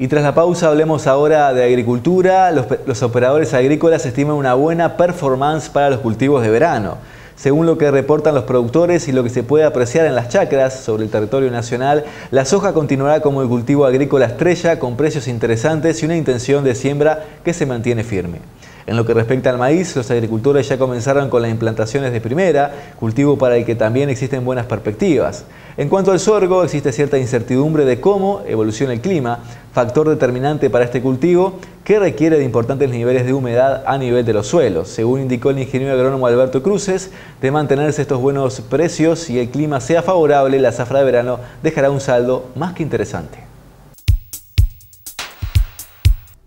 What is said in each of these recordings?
Y tras la pausa hablemos ahora de agricultura. Los, operadores agrícolas estiman una buena performance para los cultivos de verano. Según lo que reportan los productores y lo que se puede apreciar en las chacras sobre el territorio nacional, la soja continuará como el cultivo agrícola estrella con precios interesantes y una intención de siembra que se mantiene firme. En lo que respecta al maíz, los agricultores ya comenzaron con las implantaciones de primera, cultivo para el que también existen buenas perspectivas. En cuanto al sorgo, existe cierta incertidumbre de cómo evoluciona el clima, factor determinante para este cultivo que requiere de importantes niveles de humedad a nivel de los suelos. Según indicó el ingeniero agrónomo Alberto Cruces, de mantenerse estos buenos precios y el clima sea favorable, la zafra de verano dejará un saldo más que interesante.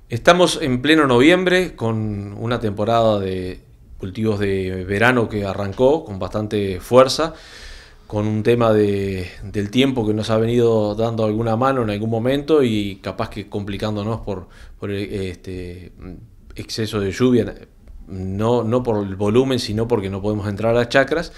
Estamos en pleno noviembre con una temporada de cultivos de verano que arrancó con bastante fuerza con un tema del tiempo que nos ha venido dando alguna mano en algún momento y capaz que complicándonos por, por eh, este exceso de lluvia, no, no por el volumen, sino porque no podemos entrar a las chacras.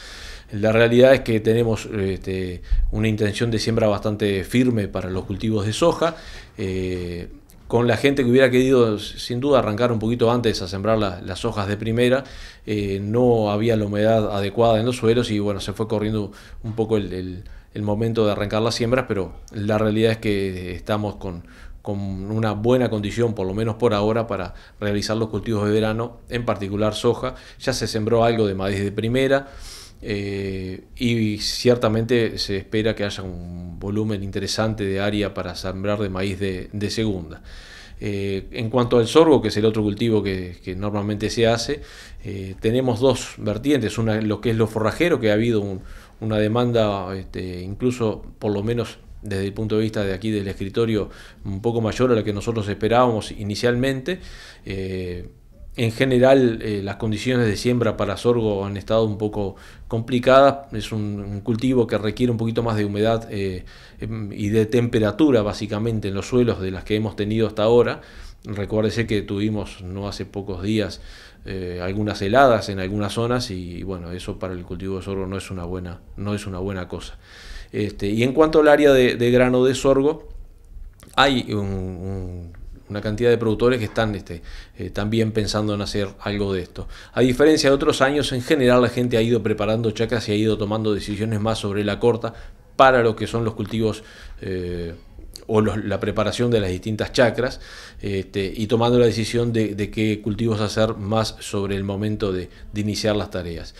La realidad es que tenemos este, una intención de siembra bastante firme para los cultivos de soja. Eh, con la gente que hubiera querido sin duda arrancar un poquito antes a sembrar las hojas de primera, eh, no había la humedad adecuada en los suelos y bueno, se fue corriendo un poco el, momento de arrancar las siembras, pero la realidad es que estamos con, con una buena condición, por lo menos por ahora, para realizar los cultivos de verano, en particular soja. Ya se sembró algo de maíz de primera, eh, y ciertamente se espera que haya un volumen interesante de área para sembrar de maíz de, segunda. Eh, en cuanto al sorgo, que es el otro cultivo que, normalmente se hace, eh, tenemos dos vertientes, una lo que es lo forrajero, que ha habido una demanda este, incluso por lo menos desde el punto de vista de aquí del escritorio un poco mayor a la que nosotros esperábamos inicialmente en general eh, las condiciones de siembra para sorgo han estado un poco complicadas. Es un, cultivo que requiere un poquito más de humedad eh, em, y de temperatura básicamente en los suelos de las que hemos tenido hasta ahora. Recuérdese que tuvimos no hace pocos días eh, algunas heladas en algunas zonas y, bueno, eso para el cultivo de sorgo no es una buena, no es una buena cosa. Este, y en cuanto al área de, grano de sorgo, hay un una cantidad de productores que están este, eh, también pensando en hacer algo de esto. A diferencia de otros años, en general la gente ha ido preparando chacras y ha ido tomando decisiones más sobre la corta para lo que son los cultivos eh, o la preparación de las distintas chacras este, y tomando la decisión de, qué cultivos hacer más sobre el momento de iniciar las tareas.